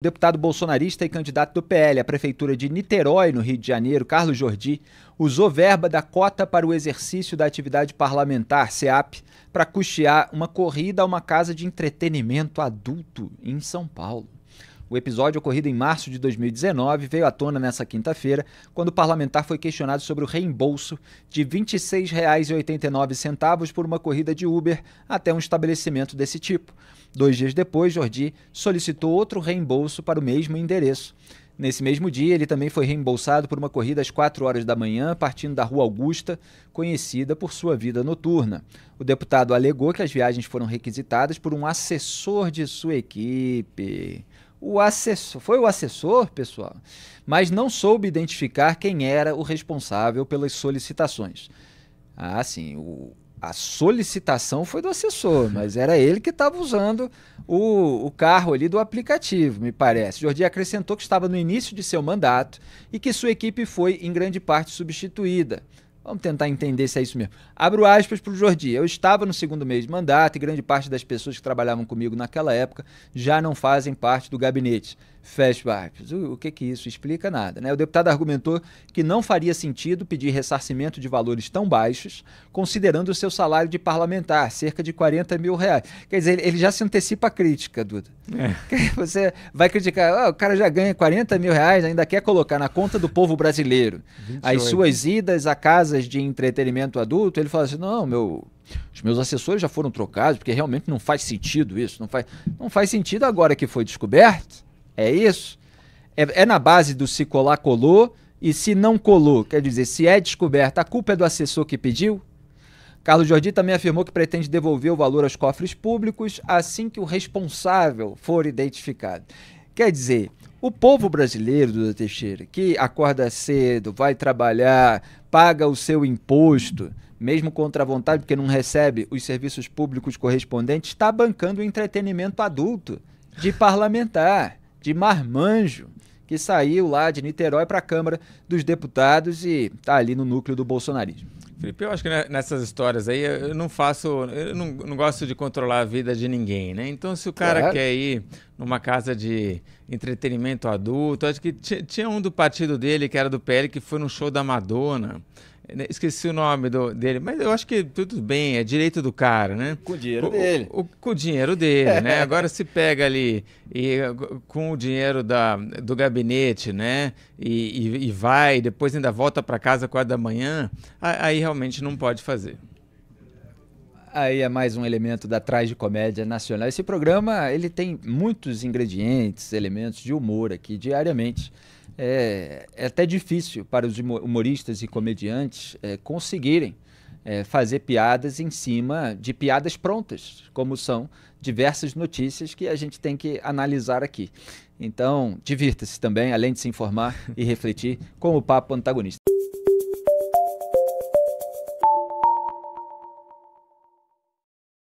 Deputado bolsonarista e candidato do PL à Prefeitura de Niterói, no Rio de Janeiro, Carlos Jordi, usou verba da cota para o exercício da atividade parlamentar, CEAP, para custear uma corrida a uma casa de entretenimento adulto em São Paulo. O episódio ocorrido em março de 2019 veio à tona nessa quinta-feira, quando o parlamentar foi questionado sobre o reembolso de R$ 26,89 por uma corrida de Uber até um estabelecimento desse tipo. Dois dias depois, Jordi solicitou outro reembolso para o mesmo endereço. Nesse mesmo dia, ele também foi reembolsado por uma corrida às 4 horas da manhã, partindo da Rua Augusta, conhecida por sua vida noturna. O deputado alegou que as viagens foram requisitadas por um assessor de sua equipe o assessor, foi o assessor, pessoal, mas não soube identificar quem era o responsável pelas solicitações. Ah, sim, o, a solicitação foi do assessor, mas era ele que estava usando o, o, carro ali do aplicativo, me parece. Jordi acrescentou que estava no início de seu mandato e que sua equipe foi, em grande parte, substituída. Vamos tentar entender se é isso mesmo. Abro aspas para o Jordi. Eu estava no segundo mês de mandato e grande parte das pessoas que trabalhavam comigo naquela época já não fazem parte do gabinete. Fecha O, o que que isso explica? Nada. Né? O deputado argumentou que não faria sentido pedir ressarcimento de valores tão baixos, considerando o seu salário de parlamentar, cerca de 40 mil reais. Quer dizer, ele já se antecipa a crítica, Duda. É. Você vai criticar, oh, o cara já ganha 40 mil reais, ainda quer colocar na conta do povo brasileiro 28. as suas idas a casas de entretenimento adulto. Ele fala assim: não, meu os meus assessores já foram trocados, porque realmente não faz sentido isso. Não faz, não faz sentido agora que foi descoberto é isso? É, é na base do se colar, colou e se não colou, quer dizer, se é descoberta, a culpa é do assessor que pediu? Carlos Jordi também afirmou que pretende devolver o valor aos cofres públicos assim que o responsável for identificado. Quer dizer, o povo brasileiro, Duda Teixeira, que acorda cedo, vai trabalhar, paga o seu imposto, mesmo contra a vontade, porque não recebe os serviços públicos correspondentes, está bancando o entretenimento adulto de parlamentar de Marmanjo, que saiu lá de Niterói para a Câmara dos Deputados e está ali no núcleo do bolsonarismo. Felipe, eu acho que nessas histórias aí eu não faço, eu não, não gosto de controlar a vida de ninguém, né? Então, se o cara claro. quer ir numa casa de entretenimento adulto, acho que tinha um do partido dele, que era do PL, que foi no show da Madonna. Né, esqueci o nome do, dele, mas eu acho que tudo bem, é direito do cara, né? Com o dinheiro o, dele. O, com o dinheiro dele, né? Agora se pega ali e, com o dinheiro da, do gabinete, né? E, e, e vai, depois ainda volta para casa quatro da manhã, aí realmente não pode fazer. Aí é mais um elemento da de comédia nacional. Esse programa ele tem muitos ingredientes, elementos de humor aqui diariamente é, é até difícil para os humoristas e comediantes é, conseguirem é, fazer piadas em cima de piadas prontas, como são diversas notícias que a gente tem que analisar aqui. Então, divirta-se também, além de se informar e refletir com o Papo Antagonista.